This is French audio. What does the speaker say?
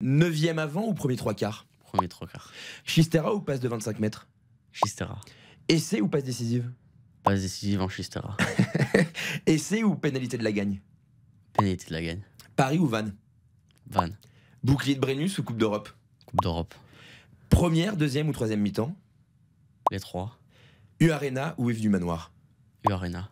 Neuvième avant ou premier trois quarts Premier trois quarts. Chistera ou passe de 25 mètres Chistera. Essai ou passe décisive Passe décisive en Chistera. Essai ou pénalité de la gagne Pénalité de la gagne. Paris ou Vannes Vannes. Bouclier de Brennus ou Coupe d'Europe Coupe d'Europe. Première, deuxième ou troisième mi-temps Les trois. U-Arena ou Yves du Manoir U-Arena.